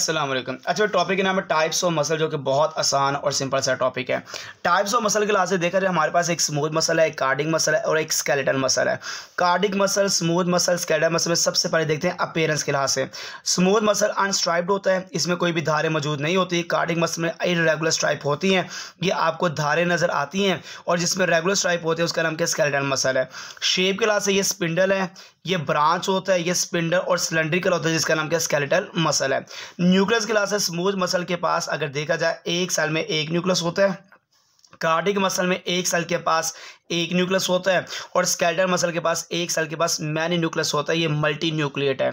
असलम अच्छा टॉपिक के नाम है टाइप्स ऑफ मसल जो कि बहुत आसान और सिंपल सा टॉपिक है टाइप्स ऑफ मसल के लिहाज से देखा जाए हमारे पास एक स्मूथ मसल है एक कार्डिक मसल है और एक स्केलेटल मसल है cardiac muscle smooth muscle skeletal muscle में सबसे पहले देखते हैं अपेयरेंस के लिहाज से स्मूथ मसल अनस्ट्राइप्ड होता है इसमें कोई भी धारें मौजूद नहीं होती कार्डिक मसल में इरेगुलर स्ट्राइप होती हैं ये आपको धारें नज़र आती हैं और जिसमें रेगुलर स्ट्राइप होते हैं उसका नाम क्या स्केलेटल मसल है शेप के लिहाज से ये स्पिंडल है ये ब्रांच होता है ये स्पिंडल और सिलेंड्रिकल होता है जिसका नाम क्या स्केलेटल मसल है न्यूक्लियस क्लास है स्मूथ मसल के पास अगर देखा जाए एक साल में एक न्यूक्लियस होता है कार्डिक मसल में एक सेल के पास एक न्यूक्लियस होता है और स्केल्टल मसल के पास एक सेल के पास मैनी न्यूक्लियस होता है ये मल्टी न्यूक्लिएट है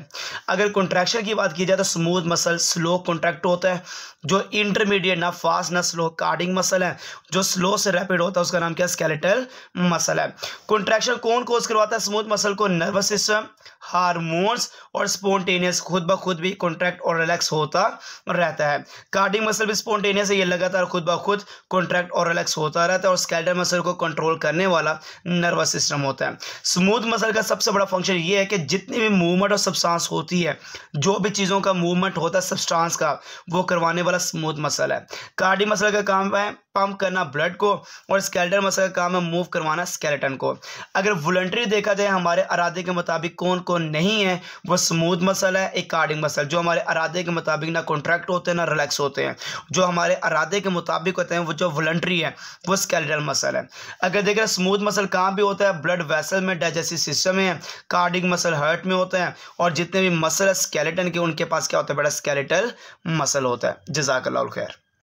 अगर कॉन्ट्रैक्शन की बात की जाए तो स्मूथ मसल स्लो कॉन्ट्रैक्ट होता है जो इंटरमीडिएट ना फास्ट ना स्लो कार्डिक मसल है जो स्लो से रैपिड होता है उसका नाम क्या स्केलेटल मसल है कॉन्ट्रैक्शन कौन कोर्स करवाता है स्मूथ मसल को नर्वस सिस्टम हारमोन्स और स्पॉन्टेनियस खुद ब खुद भी कॉन्ट्रैक्ट और रिलैक्स होता रहता है कार्डिक मसल भी स्पॉन्टेनियस है ये लगातार खुद ब खुद कॉन्ट्रैक्ट और रिलैक्स होता रहता है और स्केल्डर मसल को कंट्रोल करने वाला नर्वस सिस्टम होता है स्मूथ मसल का सबसे बड़ा फंक्शन ये है कि जितनी भी मूवमेंट और सबस्टांस होती है जो भी चीज़ों का मूवमेंट होता है सबस्टांस का वो करवाने वाला स्मूथ मसल है कार्डिक मसल का काम है पंप करना ब्लड को और स्केल्टर मसल का काम है मूव करवाना स्केलेटन को अगर वॉलंटरी देखा जाए हमारे अरादे के मुताबिक कौन कौन नहीं है वो स्मूथ मसल है एक कार्डिंग मसल जो हमारे अरादे के मुताबिक ना कॉन्ट्रैक्ट होते हैं ना रिलैक्स होते हैं जो हमारे अरादे के मुताबिक होते हैं वो जो वॉलंटरी है वो स्केलेटल मसल है अगर देखें स्मूथ मसल कहाँ भी होता है ब्लड वैसल में डाइजेस्टिव सिस्टम में है कार्डिक मसल हर्ट में होते हैं और जितने भी मसल है स्केलेटन के उनके पास क्या होता है बड़ा स्केलेटल मसल होता है जजाकल्ला खैर